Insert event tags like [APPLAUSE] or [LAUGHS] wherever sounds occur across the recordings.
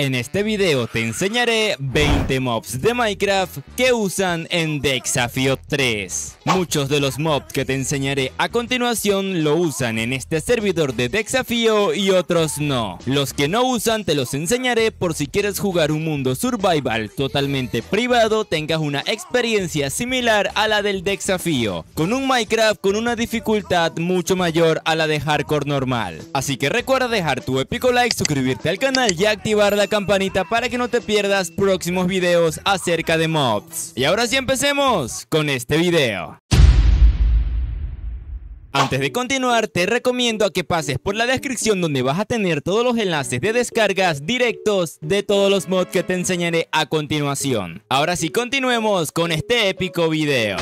En este video te enseñaré 20 mobs de Minecraft que usan en Dexafio 3. Muchos de los mobs que te enseñaré a continuación lo usan en este servidor de Dexafio y otros no. Los que no usan te los enseñaré por si quieres jugar un mundo survival totalmente privado tengas una experiencia similar a la del Dexafio, con un Minecraft con una dificultad mucho mayor a la de hardcore normal. Así que recuerda dejar tu épico like, suscribirte al canal y activar la campanita para que no te pierdas próximos videos acerca de mods Y ahora sí empecemos con este video. Antes de continuar, te recomiendo a que pases por la descripción donde vas a tener todos los enlaces de descargas directos de todos los mods que te enseñaré a continuación. Ahora sí, continuemos con este épico video.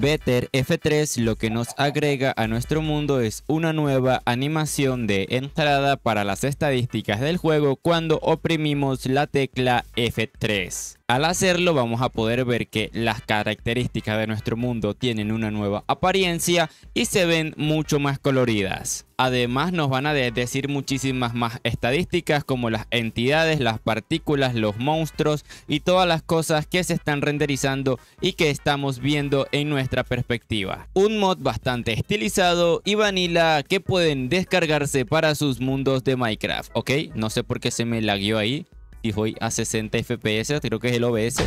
Better F3 lo que nos agrega a nuestro mundo es una nueva animación de entrada para las estadísticas del juego cuando oprimimos la tecla F3. Al hacerlo vamos a poder ver que las características de nuestro mundo tienen una nueva apariencia y se ven mucho más coloridas. Además nos van a decir muchísimas más estadísticas como las entidades, las partículas, los monstruos y todas las cosas que se están renderizando y que estamos viendo en nuestra perspectiva. Un mod bastante estilizado y vanilla que pueden descargarse para sus mundos de Minecraft, ¿ok? No sé por qué se me lagueó ahí, y voy a 60 FPS, creo que es el OBS.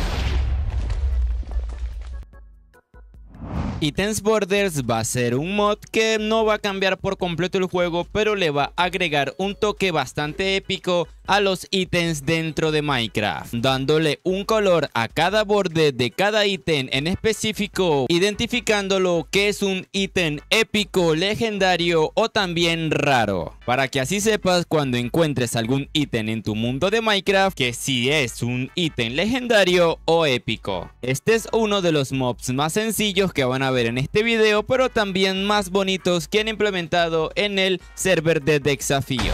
Items Borders va a ser un mod que no va a cambiar por completo el juego, pero le va a agregar un toque bastante épico a los ítems dentro de Minecraft, dándole un color a cada borde de cada ítem en específico, identificándolo que es un ítem épico, legendario o también raro, para que así sepas cuando encuentres algún ítem en tu mundo de Minecraft que si sí es un ítem legendario o épico. Este es uno de los mobs más sencillos que van a a ver en este video, pero también más bonitos que han implementado en el server de Desafío.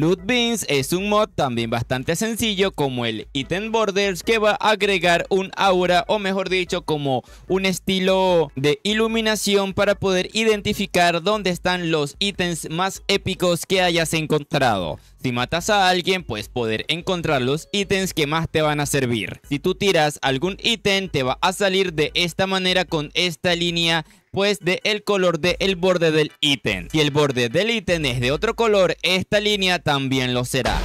Loot Beans es un mod también bastante sencillo como el Item Borders que va a agregar un aura o mejor dicho como un estilo de iluminación para poder identificar dónde están los ítems más épicos que hayas encontrado. Si matas a alguien, puedes poder encontrar los ítems que más te van a servir. Si tú tiras algún ítem, te va a salir de esta manera con esta línea después del color del el borde del ítem. Si el borde del ítem es de otro color, esta línea también lo será.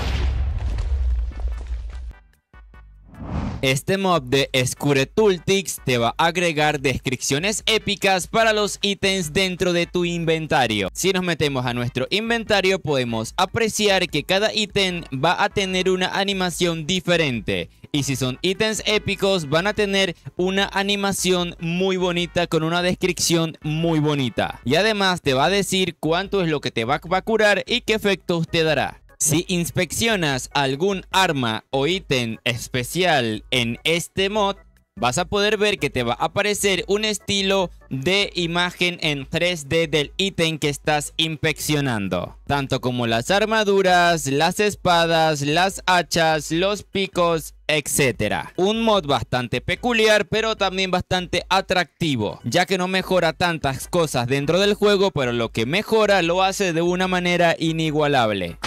Este mod de Scure te va a agregar descripciones épicas para los ítems dentro de tu inventario. Si nos metemos a nuestro inventario podemos apreciar que cada ítem va a tener una animación diferente. Y si son ítems épicos, van a tener una animación muy bonita con una descripción muy bonita. Y además te va a decir cuánto es lo que te va a curar y qué efectos te dará. Si inspeccionas algún arma o ítem especial en este mod, vas a poder ver que te va a aparecer un estilo de imagen en 3D del ítem que estás inspeccionando. Tanto como las armaduras, las espadas, las hachas, los picos etc. Un mod bastante peculiar pero también bastante atractivo, ya que no mejora tantas cosas dentro del juego, pero lo que mejora lo hace de una manera inigualable.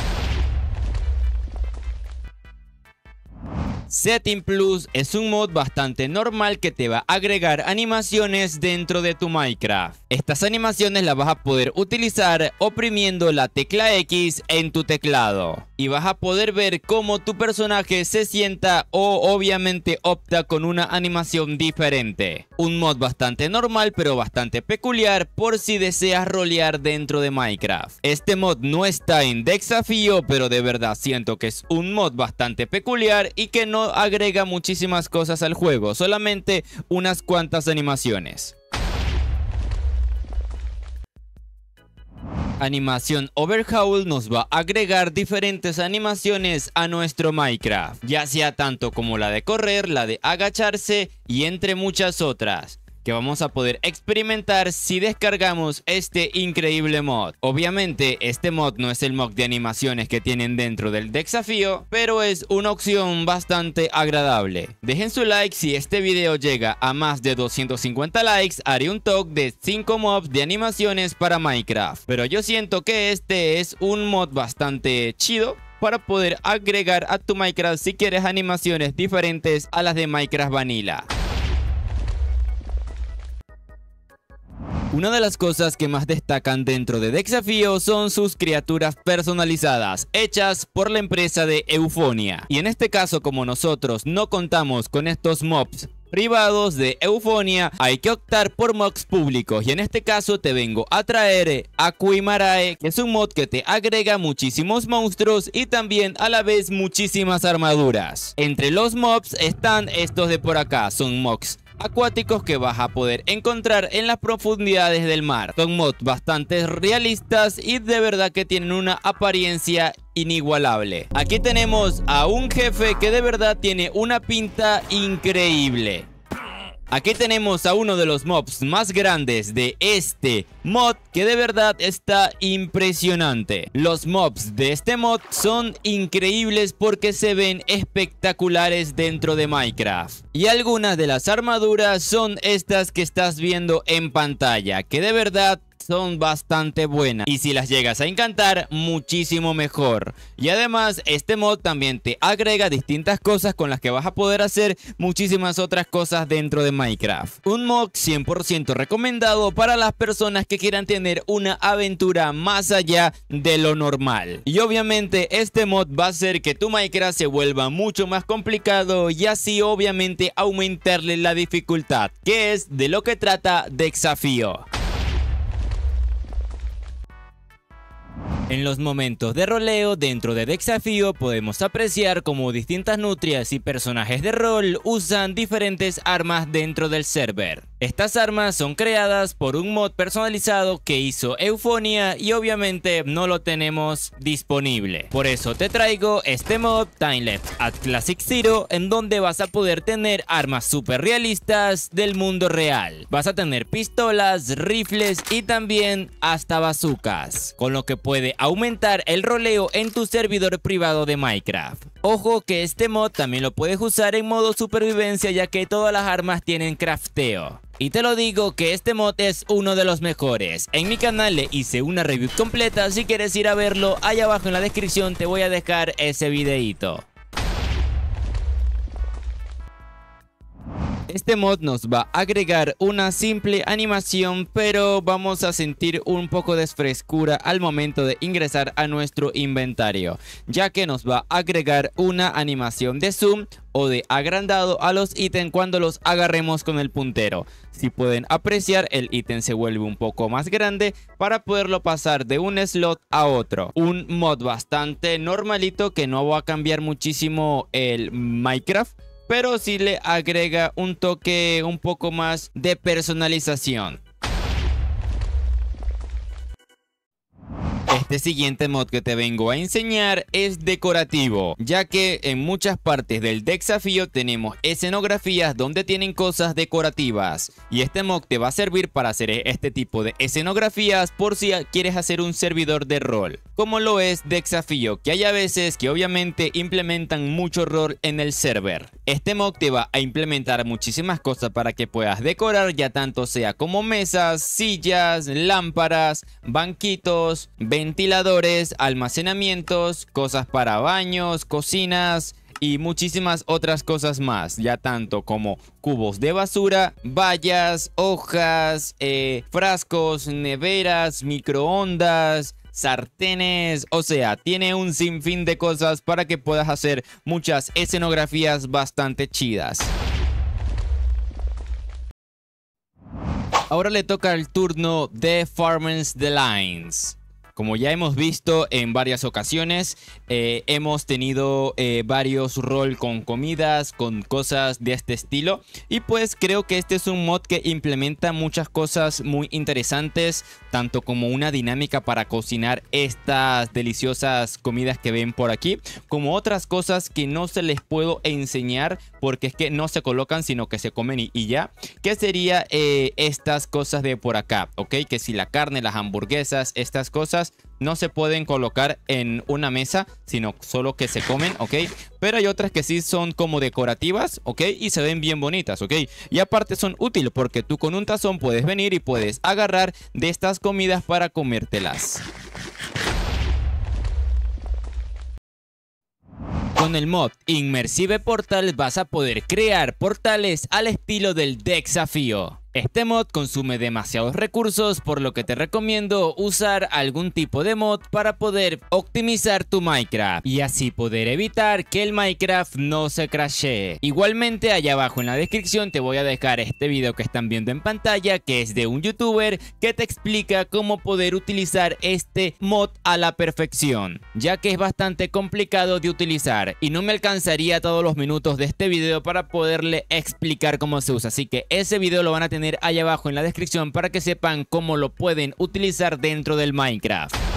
Setting Plus es un mod bastante normal que te va a agregar animaciones dentro de tu Minecraft. Estas animaciones las vas a poder utilizar oprimiendo la tecla X en tu teclado. Y vas a poder ver cómo tu personaje se sienta o obviamente opta con una animación diferente. Un mod bastante normal pero bastante peculiar por si deseas rolear dentro de Minecraft. Este mod no está en desafío pero de verdad siento que es un mod bastante peculiar y que no agrega muchísimas cosas al juego, solamente unas cuantas animaciones. animación Overhaul nos va a agregar diferentes animaciones a nuestro Minecraft, ya sea tanto como la de correr, la de agacharse y entre muchas otras que vamos a poder experimentar si descargamos este increíble mod. Obviamente este mod no es el mod de animaciones que tienen dentro del desafío, pero es una opción bastante agradable. Dejen su like si este video llega a más de 250 likes, haré un talk de 5 mods de animaciones para Minecraft. Pero yo siento que este es un mod bastante chido para poder agregar a tu Minecraft si quieres animaciones diferentes a las de Minecraft Vanilla. Una de las cosas que más destacan dentro de Dexafío son sus criaturas personalizadas, hechas por la empresa de Eufonia. Y en este caso, como nosotros no contamos con estos mobs privados de Eufonia, hay que optar por mobs públicos y en este caso te vengo a traer Aquimarae, que es un mod que te agrega muchísimos monstruos y también a la vez muchísimas armaduras. Entre los mobs están estos de por acá, son mobs acuáticos que vas a poder encontrar en las profundidades del mar. Son mods bastante realistas y de verdad que tienen una apariencia inigualable. Aquí tenemos a un jefe que de verdad tiene una pinta increíble. Aquí tenemos a uno de los mobs más grandes de este mod que de verdad está impresionante. Los mobs de este mod son increíbles porque se ven espectaculares dentro de Minecraft. Y algunas de las armaduras son estas que estás viendo en pantalla que de verdad son bastante buenas y si las llegas a encantar muchísimo mejor y además este mod también te agrega distintas cosas con las que vas a poder hacer muchísimas otras cosas dentro de Minecraft un mod 100% recomendado para las personas que quieran tener una aventura más allá de lo normal y obviamente este mod va a hacer que tu Minecraft se vuelva mucho más complicado y así obviamente aumentarle la dificultad que es de lo que trata desafío En los momentos de roleo dentro de Desafío podemos apreciar cómo distintas nutrias y personajes de rol usan diferentes armas dentro del server. Estas armas son creadas por un mod personalizado que hizo Eufonia y obviamente no lo tenemos disponible. Por eso te traigo este mod Timelapse at Classic Zero en donde vas a poder tener armas super realistas del mundo real. Vas a tener pistolas, rifles y también hasta bazucas, con lo que puede aumentar el roleo en tu servidor privado de Minecraft. Ojo que este mod también lo puedes usar en modo supervivencia ya que todas las armas tienen crafteo. Y te lo digo que este mod es uno de los mejores. En mi canal le hice una review completa, si quieres ir a verlo, allá abajo en la descripción te voy a dejar ese videito. Este mod nos va a agregar una simple animación, pero vamos a sentir un poco de frescura al momento de ingresar a nuestro inventario, ya que nos va a agregar una animación de zoom o de agrandado a los ítems cuando los agarremos con el puntero. Si pueden apreciar, el ítem se vuelve un poco más grande para poderlo pasar de un slot a otro. Un mod bastante normalito que no va a cambiar muchísimo el Minecraft, pero sí le agrega un toque un poco más de personalización. Este siguiente mod que te vengo a enseñar es decorativo, ya que en muchas partes del desafío tenemos escenografías donde tienen cosas decorativas. Y este mod te va a servir para hacer este tipo de escenografías por si quieres hacer un servidor de rol como lo es de desafío que hay a veces que obviamente implementan mucho rol en el server. Este mock te va a implementar muchísimas cosas para que puedas decorar ya tanto sea como mesas, sillas, lámparas, banquitos, ventiladores, almacenamientos, cosas para baños, cocinas, y muchísimas otras cosas más, ya tanto como cubos de basura, vallas, hojas, eh, frascos, neveras, microondas, sartenes, o sea, tiene un sinfín de cosas para que puedas hacer muchas escenografías bastante chidas. Ahora le toca el turno de Farmers the Lines. Como ya hemos visto en varias ocasiones, eh, hemos tenido eh, varios rol con comidas, con cosas de este estilo. Y pues creo que este es un mod que implementa muchas cosas muy interesantes, tanto como una dinámica para cocinar estas deliciosas comidas que ven por aquí, como otras cosas que no se les puedo enseñar porque es que no se colocan, sino que se comen y, ya. ¿Qué sería eh, estas cosas de por acá? ¿Ok? Que si la carne, las hamburguesas, estas cosas no se pueden colocar en una mesa, sino solo que se comen, ¿ok? Pero hay otras que sí son como decorativas, ¿ok? Y se ven bien bonitas, ¿ok? Y aparte son útiles porque tú con un tazón puedes venir y puedes agarrar de estas comidas para comértelas. Con el mod Inmersive Portal vas a poder crear portales al estilo del desafío. Este mod consume demasiados recursos por lo que te recomiendo usar algún tipo de mod para poder optimizar tu Minecraft y así poder evitar que el Minecraft no se crashee. Igualmente allá abajo en la descripción te voy a dejar este video que están viendo en pantalla que es de un youtuber que te explica cómo poder utilizar este mod a la perfección ya que es bastante complicado de utilizar y no me alcanzaría todos los minutos de este video para poderle explicar cómo se usa así que ese video lo van a tener allá ahí abajo en la descripción para que sepan cómo lo pueden utilizar dentro del Minecraft.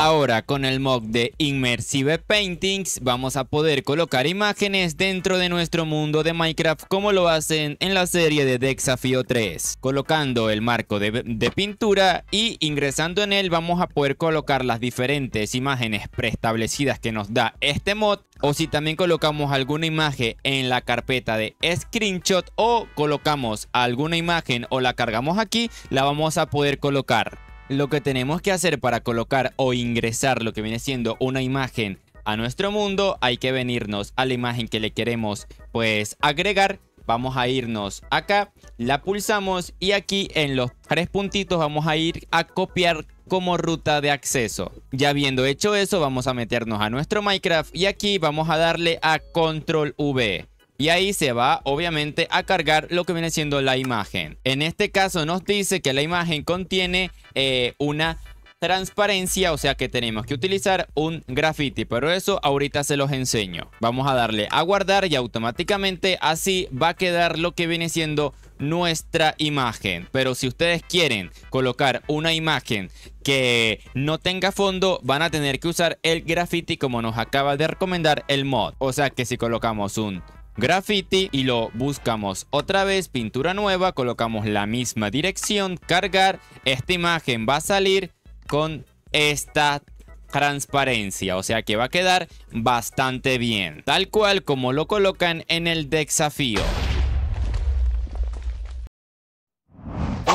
Ahora con el mod de Immersive Paintings vamos a poder colocar imágenes dentro de nuestro mundo de Minecraft como lo hacen en la serie de Desafío 3. Colocando el marco de, de pintura y ingresando en él vamos a poder colocar las diferentes imágenes preestablecidas que nos da este mod o si también colocamos alguna imagen en la carpeta de screenshot o colocamos alguna imagen o la cargamos aquí, la vamos a poder colocar lo que tenemos que hacer para colocar o ingresar lo que viene siendo una imagen a nuestro mundo, hay que venirnos a la imagen que le queremos pues agregar. Vamos a irnos acá, la pulsamos y aquí en los tres puntitos vamos a ir a copiar como ruta de acceso. Ya habiendo hecho eso, vamos a meternos a nuestro Minecraft y aquí vamos a darle a Control V y ahí se va obviamente a cargar lo que viene siendo la imagen. En este caso nos dice que la imagen contiene eh, una transparencia, o sea que tenemos que utilizar un graffiti, pero eso ahorita se los enseño. Vamos a darle a guardar y automáticamente así va a quedar lo que viene siendo nuestra imagen. Pero si ustedes quieren colocar una imagen que no tenga fondo, van a tener que usar el graffiti como nos acaba de recomendar el mod. O sea que si colocamos un graffiti y lo buscamos otra vez, pintura nueva, colocamos la misma dirección, cargar, esta imagen va a salir con esta transparencia, o sea que va a quedar bastante bien, tal cual como lo colocan en el desafío.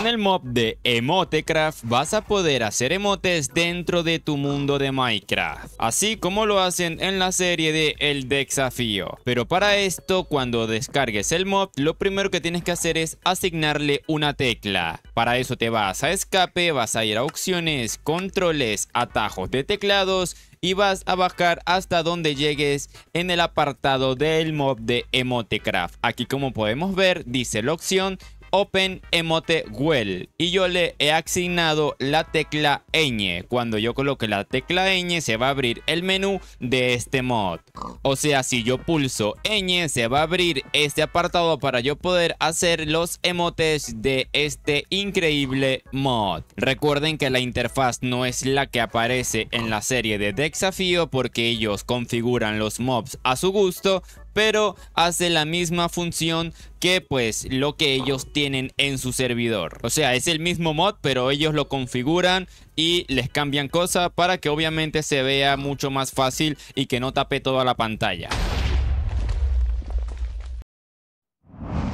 En el mob de Emotecraft vas a poder hacer emotes dentro de tu mundo de Minecraft, así como lo hacen en la serie de El Desafío. Pero para esto, cuando descargues el mob, lo primero que tienes que hacer es asignarle una tecla. Para eso te vas a escape, vas a ir a opciones, controles, atajos de teclados y vas a bajar hasta donde llegues en el apartado del mob de Emotecraft. Aquí como podemos ver dice la opción Open Emote Well y yo le he asignado la tecla ñ. Cuando yo coloque la tecla ñ se va a abrir el menú de este mod. O sea, si yo pulso ñ se va a abrir este apartado para yo poder hacer los emotes de este increíble mod. Recuerden que la interfaz no es la que aparece en la serie de desafío porque ellos configuran los mobs a su gusto, pero hace la misma función que pues lo que ellos tienen en su servidor. O sea, es el mismo mod, pero ellos lo configuran y les cambian cosas para que obviamente se vea mucho más fácil y que no tape toda la pantalla.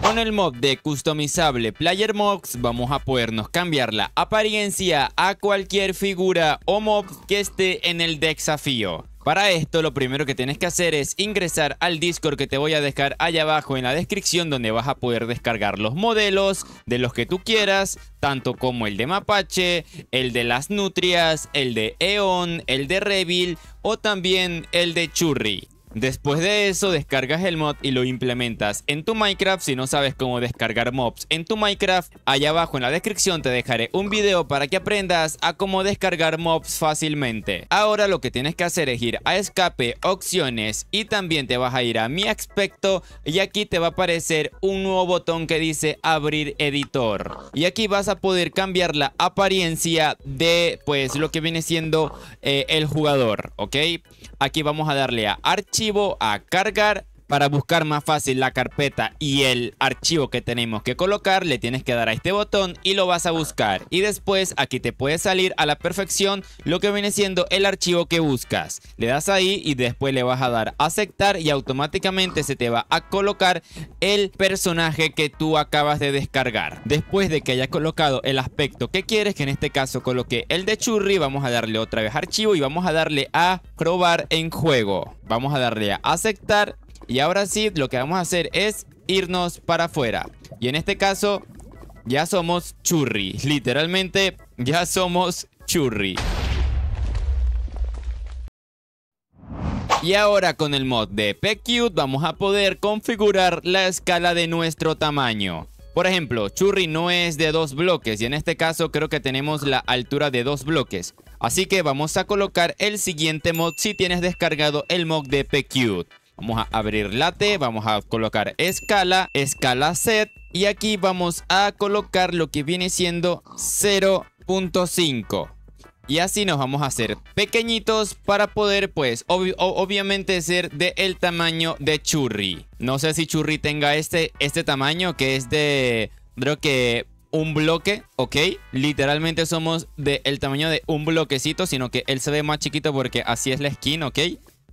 Con el mod de customizable Player Mobs vamos a podernos cambiar la apariencia a cualquier figura o mod que esté en el desafío. Para esto lo primero que tienes que hacer es ingresar al Discord que te voy a dejar allá abajo en la descripción donde vas a poder descargar los modelos de los que tú quieras, tanto como el de Mapache, el de las Nutrias, el de Eon, el de Revil o también el de Churri. Después de eso descargas el mod y lo implementas en tu Minecraft si no sabes cómo descargar mobs en tu Minecraft allá abajo en la descripción te dejaré un video para que aprendas a cómo descargar mobs fácilmente ahora lo que tienes que hacer es ir a escape opciones y también te vas a ir a mi aspecto y aquí te va a aparecer un nuevo botón que dice abrir editor y aquí vas a poder cambiar la apariencia de pues lo que viene siendo eh, el jugador ok Aquí vamos a darle a archivo, a cargar, para buscar más fácil la carpeta y el archivo que tenemos que colocar, le tienes que dar a este botón y lo vas a buscar. Y después aquí te puede salir a la perfección lo que viene siendo el archivo que buscas. Le das ahí y después le vas a dar a aceptar y automáticamente se te va a colocar el personaje que tú acabas de descargar. Después de que hayas colocado el aspecto que quieres, que en este caso coloqué el de churri, vamos a darle otra vez archivo y vamos a darle a probar en juego. Vamos a darle a aceptar y ahora sí, lo que vamos a hacer es irnos para afuera. Y en este caso, ya somos churri. Literalmente, ya somos churri. Y ahora con el mod de Pecute vamos a poder configurar la escala de nuestro tamaño. Por ejemplo, Churri no es de dos bloques y en este caso creo que tenemos la altura de dos bloques. Así que vamos a colocar el siguiente mod si tienes descargado el mod de PQT. Vamos a abrir late, vamos a colocar escala, escala set y aquí vamos a colocar lo que viene siendo 0.5. Y así nos vamos a hacer pequeñitos para poder pues obviamente ser del el tamaño de churri. No sé si churri tenga este, este tamaño que es de creo que un bloque, ¿ok? Literalmente somos del el tamaño de un bloquecito, sino que él se ve más chiquito porque así es la skin, ¿ok?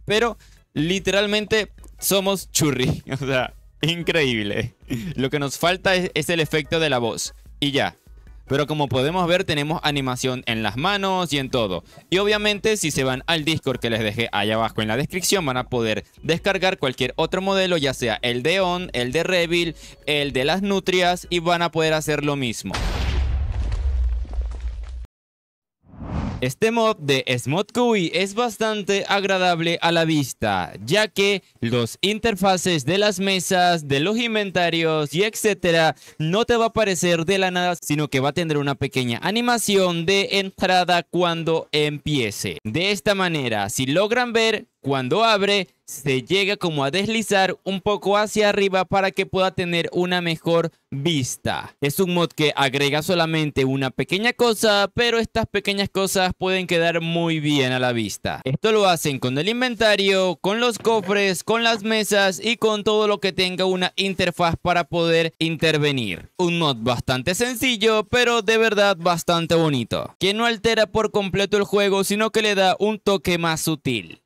Pero literalmente somos churri. [LAUGHS] O sea, increíble. Lo que nos falta es, el efecto de la voz. Y ya, pero como podemos ver tenemos animación en las manos y en todo. Y obviamente si se van al Discord que les dejé allá abajo en la descripción van a poder descargar cualquier otro modelo, ya sea el de ON, el de Revil, el de las Nutrias y van a poder hacer lo mismo. Este mod de Smod es bastante agradable a la vista, ya que los interfaces de las mesas, de los inventarios y etcétera no te va a aparecer de la nada, sino que va a tener una pequeña animación de entrada cuando empiece. De esta manera, si logran ver, cuando abre, se llega como a deslizar un poco hacia arriba para que pueda tener una mejor vista. Es un mod que agrega solamente una pequeña cosa, pero estas pequeñas cosas pueden quedar muy bien a la vista. Esto lo hacen con el inventario, con los cofres, con las mesas y con todo lo que tenga una interfaz para poder intervenir. Un mod bastante sencillo, pero de verdad bastante bonito. Que no altera por completo el juego, sino que le da un toque más sutil.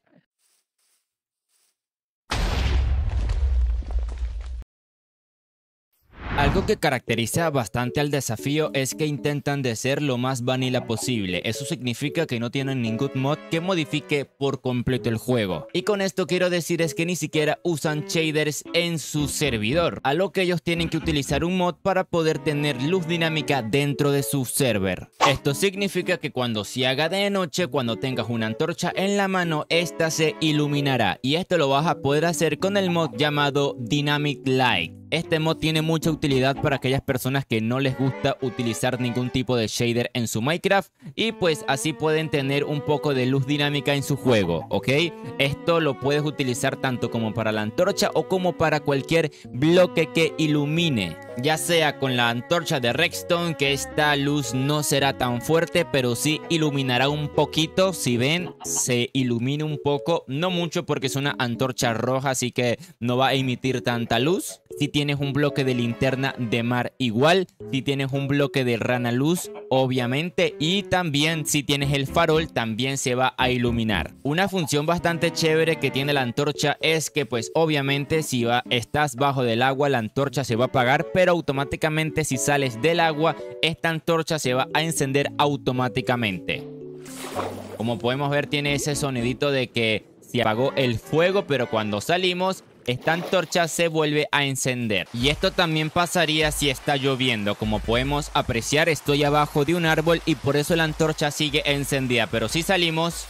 Algo que caracteriza bastante al desafío es que intentan de ser lo más vanilla posible. Eso significa que no tienen ningún mod que modifique por completo el juego. Y con esto quiero decir es que ni siquiera usan shaders en su servidor, a lo que ellos tienen que utilizar un mod para poder tener luz dinámica dentro de su server. Esto significa que cuando se haga de noche, cuando tengas una antorcha en la mano, esta se iluminará y esto lo vas a poder hacer con el mod llamado Dynamic Light. Este mod tiene mucha utilidad para aquellas personas que no les gusta utilizar ningún tipo de shader en su Minecraft y pues así pueden tener un poco de luz dinámica en su juego, ¿ok? Esto lo puedes utilizar tanto como para la antorcha o como para cualquier bloque que ilumine, ya sea con la antorcha de Redstone, que esta luz no será tan fuerte, pero sí iluminará un poquito. Si ven, se ilumina un poco, no mucho porque es una antorcha roja, así que no va a emitir tanta luz. Si tienes un bloque de linterna de mar, igual. Si tienes un bloque de rana luz, obviamente. Y también si tienes el farol, también se va a iluminar. Una función bastante chévere que tiene la antorcha es que, pues, obviamente, si va, estás bajo del agua, la antorcha se va a apagar, pero automáticamente si sales del agua, esta antorcha se va a encender automáticamente. Como podemos ver tiene ese sonido de que se apagó el fuego, pero cuando salimos esta antorcha se vuelve a encender. Y esto también pasaría si está lloviendo. Como podemos apreciar, estoy abajo de un árbol y por eso la antorcha sigue encendida. Pero si salimos,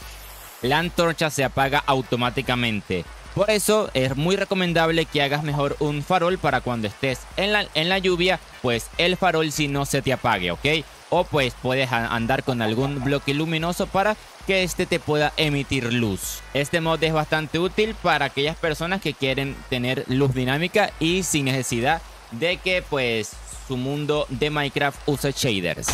la antorcha se apaga automáticamente. Por eso es muy recomendable que hagas mejor un farol para cuando estés en la, en la lluvia, pues el farol si no se te apague, ¿ok? O pues puedes andar con algún bloque luminoso para que este te pueda emitir luz. Este mod es bastante útil para aquellas personas que quieren tener luz dinámica y sin necesidad de que pues su mundo de Minecraft use shaders.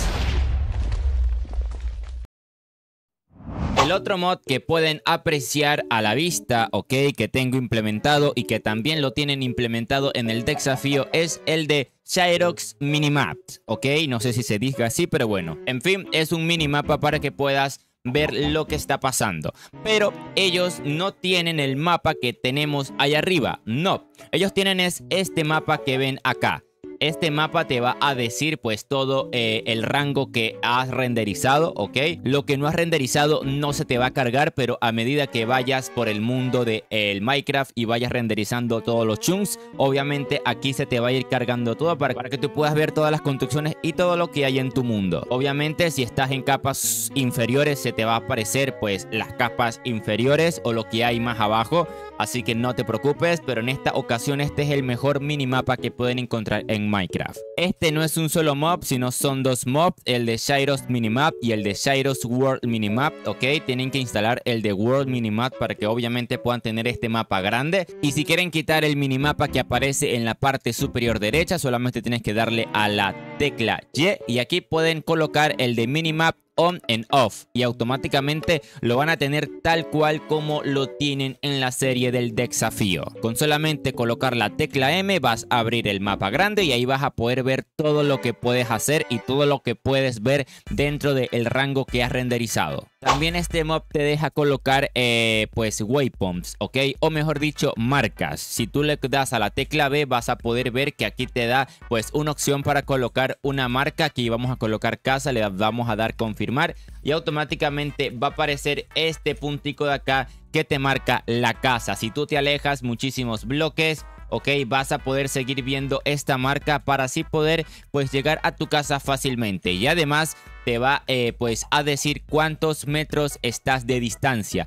El otro mod que pueden apreciar a la vista, ok, que tengo implementado y que también lo tienen implementado en el desafío es el de Shirox Minimap, ok, no sé si se diga así, pero bueno. En fin, es un minimapa para que puedas ver lo que está pasando. Pero ellos no tienen el mapa que tenemos ahí arriba, no. Ellos tienen es este mapa que ven acá. Este mapa te va a decir pues todo eh, el rango que has renderizado, ¿ok? Lo que no has renderizado no se te va a cargar, pero a medida que vayas por el mundo de, el Minecraft y vayas renderizando todos los chunks, obviamente aquí se te va a ir cargando todo para, para que tú puedas ver todas las construcciones y todo lo que hay en tu mundo. Obviamente si estás en capas inferiores se te va a aparecer pues las capas inferiores o lo que hay más abajo, así que no te preocupes, pero en esta ocasión este es el mejor minimapa que pueden encontrar en Minecraft. Este no es un solo mob, sino son dos mobs, el de Shiros Minimap y el de Shiros World Minimap, ¿ok? Tienen que instalar el de World Minimap para que obviamente puedan tener este mapa grande. Y si quieren quitar el minimapa que aparece en la parte superior derecha, solamente tienes que darle a la tecla Y y aquí pueden colocar el de minimap on and off y automáticamente lo van a tener tal cual como lo tienen en la serie del desafío. Con solamente colocar la tecla M vas a abrir el mapa grande y ahí vas a poder ver todo lo que puedes hacer y todo lo que puedes ver dentro del rango que has renderizado. También este mob te deja colocar eh, pues waypoints, ¿ok? O mejor dicho, marcas. Si tú le das a la tecla B vas a poder ver que aquí te da pues una opción para colocar una marca. Aquí vamos a colocar casa, le vamos a dar confirmar y automáticamente va a aparecer este puntico de acá que te marca la casa. Si tú te alejas muchísimos bloques ok, vas a poder seguir viendo esta marca para así poder pues llegar a tu casa fácilmente y además te va eh, pues a decir cuántos metros estás de distancia.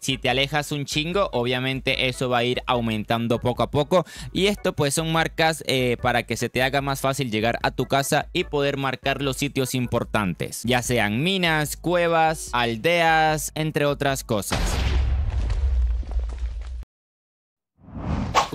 Si, te alejas un chingo, obviamente eso va a ir aumentando poco a poco. Y esto pues son marcas eh, para que se te haga más fácil llegar a tu casa y poder marcar los sitios importantes. Ya sean minas, cuevas, aldeas, entre otras cosas.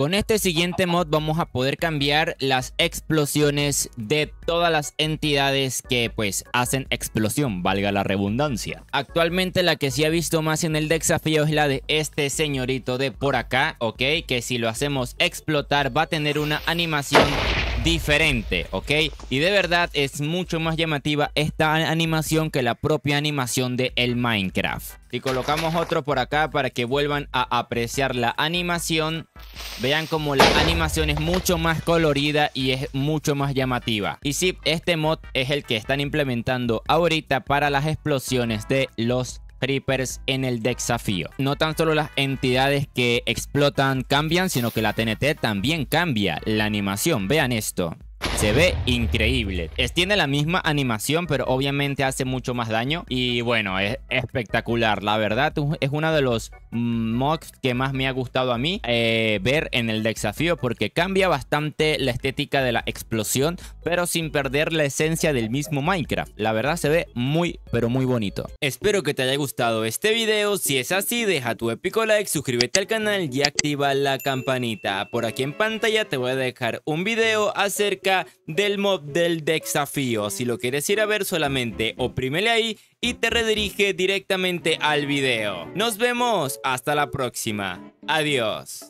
Con este siguiente mod vamos a poder cambiar las explosiones de todas las entidades que pues hacen explosión, valga la redundancia. Actualmente la que se ha visto más en el desafío es la de este señorito de por acá, ok, que si lo hacemos explotar va a tener una animación diferente, ¿ok? Y de verdad es mucho más llamativa esta animación que la propia animación de el Minecraft. Si colocamos otro por acá para que vuelvan a apreciar la animación, vean como la animación es mucho más colorida y es mucho más llamativa. Y si este mod es el que están implementando ahorita para las explosiones de los Creepers en el desafío. No tan solo las entidades que explotan cambian, sino que la TNT también cambia la animación. Vean esto. Se ve increíble. Extiende la misma animación, pero obviamente hace mucho más daño. Y bueno, es espectacular. La verdad, es uno de los mod que más me ha gustado a mí eh, ver en el desafío porque cambia bastante la estética de la explosión pero sin perder la esencia del mismo Minecraft. La verdad se ve muy pero muy bonito. Espero que te haya gustado este video, si es así deja tu épico like, suscríbete al canal y activa la campanita. Por aquí en pantalla te voy a dejar un video acerca del mod del desafío. Si lo quieres ir a ver solamente oprímele ahí y te redirige directamente al video. Nos vemos hasta la próxima. Adiós.